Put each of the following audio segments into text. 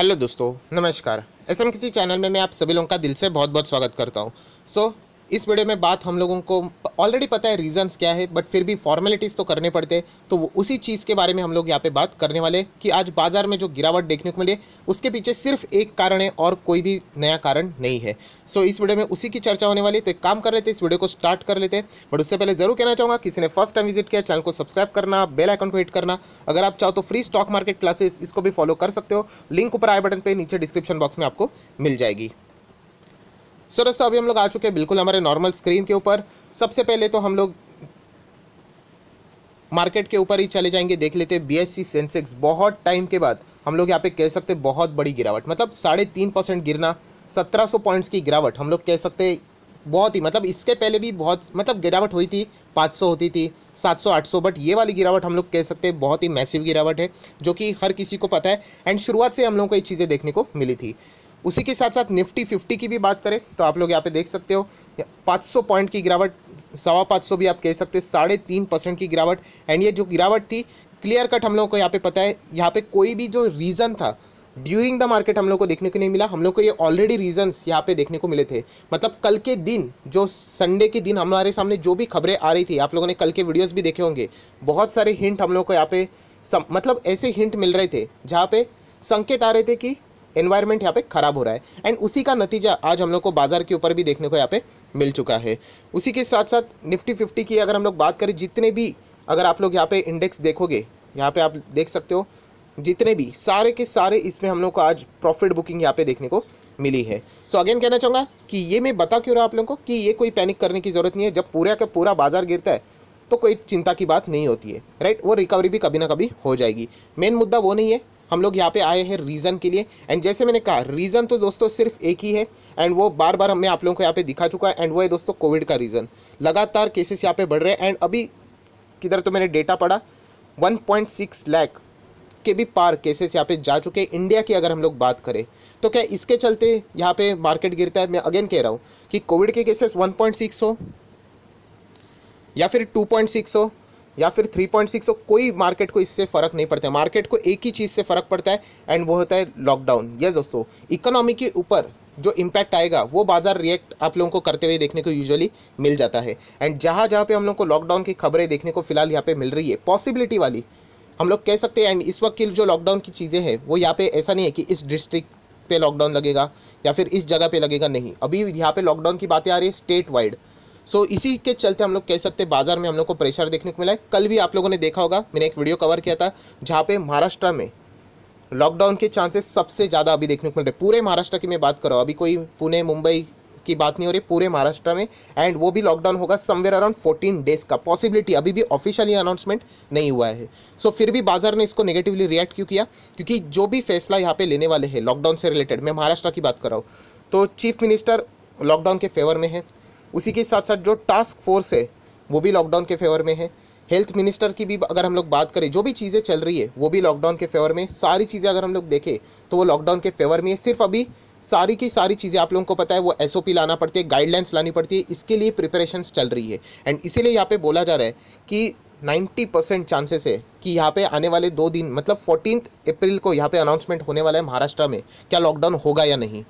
hello दोस्तों नमस्कार S M किसी चैनल में मैं आप सभी लोगों का दिल से बहुत बहुत स्वागत करता हूँ सो so, इस वीडियो में बात हम लोगों को ऑलरेडी पता है रीजंस क्या है बट फिर भी फॉर्मेलिटीज़ तो करने पड़ते तो वो उसी चीज़ के बारे में हम लोग यहाँ पे बात करने वाले कि आज बाज़ार में जो गिरावट देखने को मिली उसके पीछे सिर्फ एक कारण है और कोई भी नया कारण नहीं है सो इस वीडियो में उसी की चर्चा होने वाली तो एक काम कर लेते इस वीडियो को स्टार्ट कर लेते हैं बट उससे पहले ज़रूर कहना चाहूँगा किसी ने फर्स्ट टाइम विजिट किया चैनल को सब्सक्राइब करना बेल आइकन को हिट करना अगर आप चाहो तो फ्री स्टॉक मार्केट क्लासेस इसको भी फॉलो कर सकते हो लिंक ऊपर आई बटन पर नीचे डिस्क्रिप्शन बॉक्स में आपको मिल जाएगी सो तो दोस्तों अभी हम लोग आ चुके हैं बिल्कुल हमारे नॉर्मल स्क्रीन के ऊपर सबसे पहले तो हम लोग मार्केट के ऊपर ही चले जाएंगे देख लेते हैं एस सेंसेक्स बहुत टाइम के बाद हम लोग यहाँ पे कह सकते हैं बहुत बड़ी गिरावट मतलब साढ़े तीन परसेंट गिरना सत्रह सौ पॉइंट्स की गिरावट हम लोग कह सकते बहुत ही मतलब इसके पहले भी बहुत मतलब गिरावट हुई थी 500 होती थी 700 800 बट ये वाली गिरावट हम लोग कह सकते हैं बहुत ही मैसिव गिरावट है जो कि हर किसी को पता है एंड शुरुआत से हम लोगों को ये चीज़ें देखने को मिली थी उसी के साथ साथ निफ्टी फिफ्टी की भी बात करें तो आप लोग यहाँ पे देख सकते हो 500 पॉइंट की गिरावट सवा पाँच सौ भी आप कह सकते हो साढ़े तीन परसेंट की गिरावट एंड ये जो गिरावट थी क्लियर कट हम लोग को यहाँ पे पता है यहाँ पे कोई भी जो रीज़न था ड्यूरिंग द मार्केट हम लोग को देखने को नहीं मिला हम लोग को ये ऑलरेडी रीजंस यहाँ पे देखने को मिले थे मतलब कल के दिन जो संडे के दिन हमारे सामने जो भी खबरें आ रही थी आप लोगों ने कल के वीडियोस भी देखे होंगे बहुत सारे हिंट हम लोग को यहाँ पे सम, मतलब ऐसे हिंट मिल रहे थे जहाँ पे संकेत आ रहे थे कि एनवायरमेंट यहाँ पे ख़राब हो रहा है एंड उसी का नतीजा आज हम लोग को बाजार के ऊपर भी देखने को यहाँ पे मिल चुका है उसी के साथ साथ निफ्टी फिफ्टी की अगर हम लोग बात करें जितने भी अगर आप लोग यहाँ पे इंडेक्स देखोगे यहाँ पे आप देख सकते हो जितने भी सारे के सारे इसमें हम लोग को आज प्रॉफिट बुकिंग यहाँ पे देखने को मिली है सो so अगेन कहना चाहूँगा कि ये मैं बता क्यों रहा आप लोगों को कि ये कोई पैनिक करने की ज़रूरत नहीं है जब पूरा का पूरा बाजार गिरता है तो कोई चिंता की बात नहीं होती है राइट वो रिकवरी भी कभी ना कभी हो जाएगी मेन मुद्दा वो नहीं है हम लोग यहाँ पे आए हैं रीज़न के लिए एंड जैसे मैंने कहा रीज़न तो दोस्तों सिर्फ एक ही है एंड वो बार बार हमें आप लोगों को यहाँ पे दिखा चुका है एंड वो है दोस्तों कोविड का रीज़न लगातार केसेस यहाँ पे बढ़ रहे हैं एंड अभी किधर तो मैंने डेटा पढ़ा वन पॉइंट के भी पार केसेस यहाँ पे जा चुके हैं इंडिया की अगर हम लोग बात करें तो क्या इसके चलते यहाँ पर मार्केट गिरता है मैं अगेन कह रहा हूँ कि कोविड के केसेस वन हो या फिर टू हो या फिर 3.6 हो तो कोई मार्केट को इससे फ़र्क नहीं पड़ता है मार्केट को एक ही चीज़ से फ़र्क पड़ता है एंड वो होता है लॉकडाउन यस दोस्तों इकोनॉमी के ऊपर जो इम्पैक्ट आएगा वो बाज़ार रिएक्ट आप लोगों को करते हुए देखने को यूजुअली मिल जाता है एंड जहाँ जहाँ पे हम लोग को लॉकडाउन की खबरें देखने को फिलहाल यहाँ पे मिल रही है पॉसिबिलिटी वाली हम लोग कह सकते हैं एंड इस वक्त की जो लॉकडाउन की चीज़ें हैं वो यहाँ पे ऐसा नहीं है कि इस डिस्ट्रिक्ट पे लॉकडाउन लगेगा या फिर इस जगह पे लगेगा नहीं अभी यहाँ पे लॉकडाउन की बातें आ रही है स्टेट वाइड सो इसी के चलते हम लोग कह सकते हैं बाजार में हम लोग को प्रेशर देखने को मिला है कल भी आप लोगों ने देखा होगा मैंने एक वीडियो कवर किया था जहाँ पे महाराष्ट्र में लॉकडाउन के चांसेस सबसे ज़्यादा अभी देखने को मिल रहे पूरे महाराष्ट्र की मैं बात कर रहा हूँ अभी कोई पुणे मुंबई की बात नहीं हो रही पूरे महाराष्ट्र में एंड वो भी लॉकडाउन होगा समवेयर अराउंड फोर्टीन डेज का पॉसिबिलिटी अभी भी ऑफिशियली अनाउंसमेंट नहीं हुआ है सो so, फिर भी बाजार ने इसको नेगेटिवली रिएक्ट क्यों किया क्योंकि जो भी फैसला यहाँ पे लेने वाले हैं लॉकडाउन से रिलेटेड मैं महाराष्ट्र की बात कर रहा हूँ तो चीफ मिनिस्टर लॉकडाउन के फेवर में है उसी के साथ साथ जो टास्क फोर्स है वो भी लॉकडाउन के फेवर में है हेल्थ मिनिस्टर की भी अगर हम लोग बात करें जो भी चीज़ें चल रही है वो भी लॉकडाउन के फेवर में सारी चीज़ें अगर हम लोग देखें तो वो लॉकडाउन के फेवर में है सिर्फ अभी सारी की सारी चीज़ें आप लोगों को पता है वो एस लाना पड़ती है गाइडलाइंस लानी पड़ती है इसके लिए प्रिपरेशन चल रही है एंड इसीलिए यहाँ पर बोला जा रहा है कि 90 परसेंट चांसेस है कि यहाँ पे आने वाले दो दिन मतलब फोर्टीन अप्रैल को यहाँ पे अनाउंसमेंट होने वाला है महाराष्ट्र में क्या लॉकडाउन होगा या नहीं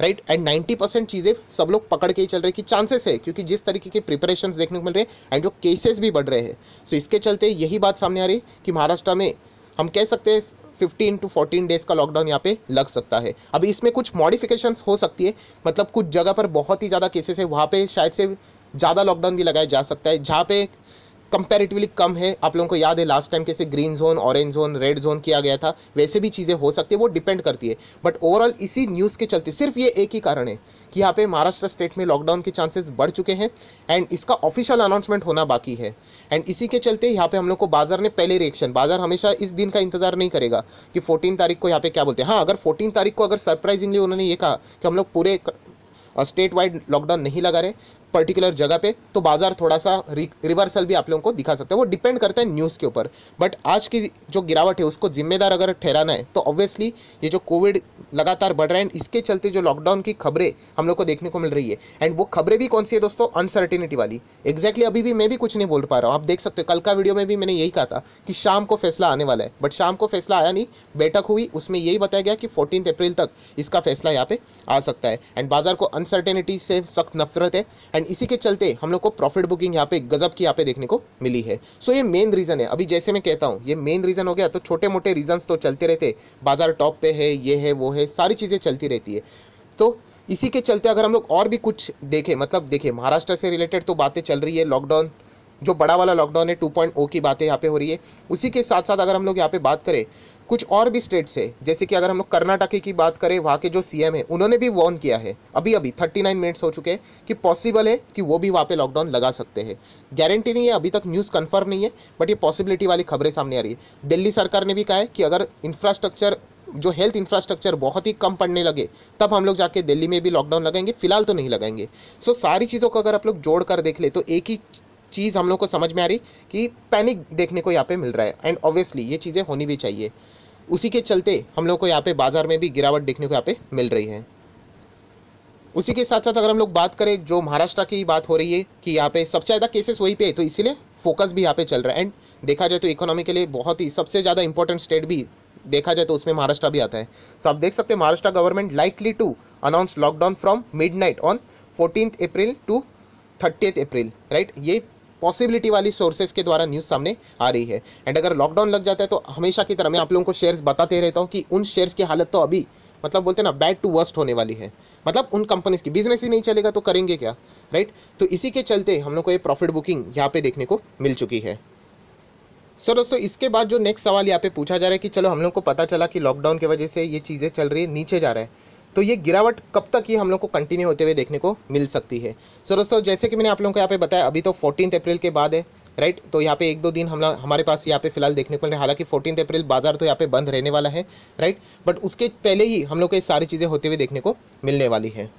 राइट एंड 90 परसेंट चीज़ें सब लोग पकड़ के ही चल रहे हैं कि चांसेस है क्योंकि जिस तरीके के प्रिपरेशन देखने को मिल रहे हैं एंड जो केसेस भी बढ़ रहे हैं सो so, इसके चलते यही बात सामने आ रही कि महाराष्ट्र में हम कह सकते हैं फिफ्टीन टू फोर्टीन डेज़ का लॉकडाउन यहाँ पे लग सकता है अभी इसमें कुछ मॉडिफिकेशंस हो सकती है मतलब कुछ जगह पर बहुत ही ज़्यादा केसेस है वहाँ पे शायद से ज़्यादा लॉकडाउन भी लगाया जा सकता है जहाँ पे कंपेरेटिवली कम है आप लोगों को याद है लास्ट टाइम कैसे green zone orange zone red zone किया गया था वैसे भी चीज़ें हो सकती है वो डिपेंड करती है बट ओवरऑल इसी न्यूज़ के चलते सिर्फ ये एक ही कारण है कि यहाँ पे महाराष्ट्र स्टेट में लॉकडाउन के चांसेस बढ़ चुके हैं एंड इसका ऑफिशियल अनाउंसमेंट होना बाकी है एंड इसी के चलते यहाँ पे हम लोग को बाजार ने पहले रिएक्शन बाजार हमेशा इस दिन का इंतजार नहीं करेगा कि फोर्टीन तारीख को यहाँ पे क्या बोलते हैं हाँ अगर फोर्टीन तारीख को अगर सरप्राइजिंगली उन्होंने ये कहा कि हम लोग पूरे स्टेट वाइड लॉकडाउन नहीं लगा रहे पर्टिकुलर जगह पे तो बाज़ार थोड़ा सा रिवर्सल भी आप लोगों को दिखा सकते हैं वो डिपेंड करता है न्यूज़ के ऊपर बट आज की जो गिरावट है उसको जिम्मेदार अगर ठहराना है तो ऑब्वियसली ये जो कोविड लगातार बढ़ रहे हैं इसके चलते जो लॉकडाउन की खबरें हम लोग को देखने को मिल रही है एंड वो खबरें भी कौन सी है दोस्तों अनसर्टेनिटी वाली एग्जैक्टली अभी भी मैं भी कुछ नहीं बोल पा रहा हूँ आप देख सकते हो कल का वीडियो में भी मैंने यही कहा था कि शाम को फैसला आने वाला है बट शाम को फैसला आया नहीं बैठक हुई उसमें यही बताया गया कि फोर्टीन अप्रैल तक इसका फैसला यहाँ पे आ सकता है एंड बाजार को अनसर्टेनिटी से सख्त नफरत है एंड इसी के चलते हम लोग को प्रॉफिट बुकिंग यहाँ पे गजब की यहाँ पे देखने को मिली है सो ये मेन रीज़न है अभी जैसे मैं कहता हूँ ये मेन रीज़न हो गया तो छोटे मोटे रीजन तो चलते रहते बाजार टॉप पे है ये है वो है है सारी चीज़ें चलती रहती है तो इसी के चलते अगर हम लोग और भी कुछ देखें मतलब देखें महाराष्ट्र से रिलेटेड तो बातें चल रही है लॉकडाउन जो बड़ा वाला लॉकडाउन है टू oh की बातें यहाँ पर हो रही है उसी के साथ साथ अगर हम लोग यहाँ पर बात करें कुछ और भी स्टेट्स है जैसे कि अगर हम लोग कर्नाटक की बात करें वहाँ के जो सीएम है उन्होंने भी वॉर्न किया है अभी अभी थर्टी नाइन मिनट्स हो चुके हैं कि पॉसिबल है कि वो भी वहाँ पे लॉकडाउन लगा सकते हैं गारंटी नहीं है अभी तक न्यूज़ कंफर्म नहीं है बट ये पॉसिबिलिटी वाली खबरें सामने आ रही है दिल्ली सरकार ने भी कहा है कि अगर इंफ्रास्ट्रक्चर जो हेल्थ इंफ्रास्ट्रक्चर बहुत ही कम पड़ने लगे तब हम लोग जाके दिल्ली में भी लॉकडाउन लगाएंगे फिलहाल तो नहीं लगाएंगे सो so, सारी चीज़ों को अगर आप लोग जोड़ कर देख ले तो एक ही चीज़ हम लोग को समझ में आ रही कि पैनिक देखने को यहाँ पे मिल रहा है एंड ऑब्वियसली ये चीज़ें होनी भी चाहिए उसी के चलते हम लोग को यहाँ पे बाज़ार में भी गिरावट देखने को यहाँ पे मिल रही है उसी के साथ साथ अगर हम लोग बात करें जो महाराष्ट्र की बात हो रही है कि यहाँ पे सबसे ज़्यादा केसेस वहीं पे है तो इसीलिए फोकस भी यहाँ पे चल रहा है एंड देखा जाए तो इकोनॉमी के लिए बहुत ही सबसे ज़्यादा इंपॉर्टेंट स्टेट भी देखा जाए तो उसमें महाराष्ट्र भी आता है सो आप देख सकते हैं Maharashtra government likely to announce lockdown from midnight on fourteen April to thirtieth April right ये पॉसिबिलिटी वाली सोर्सेज के द्वारा न्यूज़ सामने आ रही है एंड अगर लॉकडाउन लग जाता है तो हमेशा की तरह मैं आप लोगों को शेयर्स बताते रहता हूँ कि उन शेयर्स की हालत तो अभी मतलब बोलते हैं ना बैड टू वर्स्ट होने वाली है मतलब उन कंपनीज की बिजनेस ही नहीं चलेगा तो करेंगे क्या राइट तो इसी के चलते हम लोग को ये प्रॉफिट बुकिंग यहाँ पे देखने को मिल चुकी है सो so, दोस्तों इसके बाद जो नेक्स्ट सवाल यहाँ पे पूछा जा रहा है कि चलो हम लोग को पता चला कि लॉकडाउन की वजह से ये चीज़ें चल रही है नीचे जा रहा है तो ये गिरावट कब तक ये हम लोग को कंटिन्यू होते हुए देखने को मिल सकती है सो so, दोस्तों जैसे कि मैंने आप लोगों को यहाँ पे बताया अभी तो फोर्टीन अप्रैल के बाद है राइट तो यहाँ पे एक दो दिन हम हमारे पास यहाँ पे फिलहाल देखने को मिल रहा है हालांकि फोर्टीन अप्रैल बाजार तो यहाँ पे बंद रहने वाला है राइट बट उसके पहले ही हम लोग को ये सारी चीज़ें होते हुए देखने को मिलने वाली है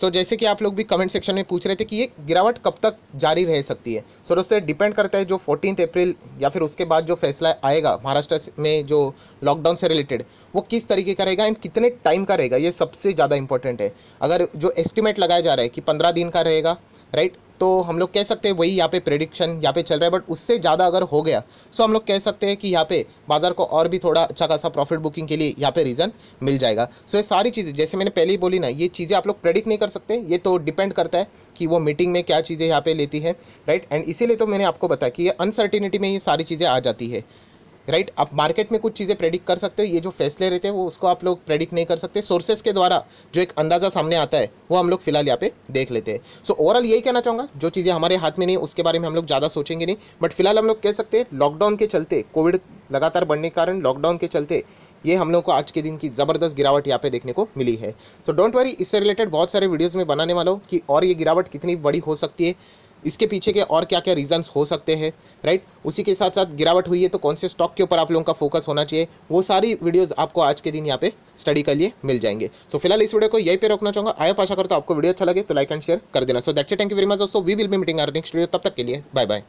सो so, जैसे कि आप लोग भी कमेंट सेक्शन में पूछ रहे थे कि ये गिरावट कब तक जारी रह सकती है सो so, दोस्तों डिपेंड करता है जो फोर्टीन अप्रैल या फिर उसके बाद जो फैसला आएगा महाराष्ट्र में जो लॉकडाउन से रिलेटेड वो किस तरीके का रहेगा एंड कितने टाइम का रहेगा ये सबसे ज़्यादा इंपॉर्टेंट है अगर जो एस्टिमेट लगाया जा रहा है कि पंद्रह दिन का रहेगा राइट तो हम लोग कह सकते हैं वही यहाँ पे प्रेडिक्शन यहाँ पे चल रहा है बट उससे ज़्यादा अगर हो गया सो हम लोग कह सकते हैं कि यहाँ पे बाजार को और भी थोड़ा अच्छा खासा प्रॉफिट बुकिंग के लिए यहाँ पे रीज़न मिल जाएगा सो ये सारी चीज़ें जैसे मैंने पहले ही बोली ना ये चीज़ें आप लोग प्रेडिक्ट नहीं कर सकते ये तो डिपेंड करता है कि वो मीटिंग में क्या चीज़ें यहाँ पर लेती है राइट एंड इसीलिए तो मैंने आपको बताया कि ये अनसर्टिनिटी में ये सारी चीज़ें आ जाती है राइट आप मार्केट में कुछ चीज़ें प्रेडिक्ट कर सकते हो ये जो फैसले रहते हैं वो उसको आप लोग प्रेडिक्ट नहीं कर सकते सोर्सेज के द्वारा जो एक अंदाज़ा सामने आता है वो हम लोग फिलहाल यहाँ पे देख लेते हैं सो ओवरऑल यही कहना चाहूँगा जो चीज़ें हमारे हाथ में नहीं उसके बारे में हम लोग ज़्यादा सोचेंगे नहीं बट फिलहाल हम लोग कह सकते हैं लॉकडाउन के चलते कोविड लगातार बढ़ने के कारण लॉकडाउन के चलते ये हम लोग को आज के दिन की ज़बरदस्त गिरावट यहाँ पे देखने को मिली है सो डोंट वरी इससे रिलेटेड बहुत सारे वीडियोज़ में बनाने वाला हूँ कि और ये गिरावट कितनी बड़ी हो सकती है इसके पीछे के और क्या क्या रीजंस हो सकते हैं राइट उसी के साथ साथ गिरावट हुई है तो कौन से स्टॉक के ऊपर आप लोगों का फोकस होना चाहिए वो सारी वीडियोज़ आपको आज के दिन यहाँ पे स्टडी के लिए मिल जाएंगे सो so, फिलहाल इस वीडियो को यही पे रोकना चाहूँगा आया पाशा करता तो हूँ आपको वीडियो अच्छा लगे तो लाइक एंड शेयर कर देना so that's thank you very much दोस्तों we will be meeting our next video तब तक के लिए बाय बाय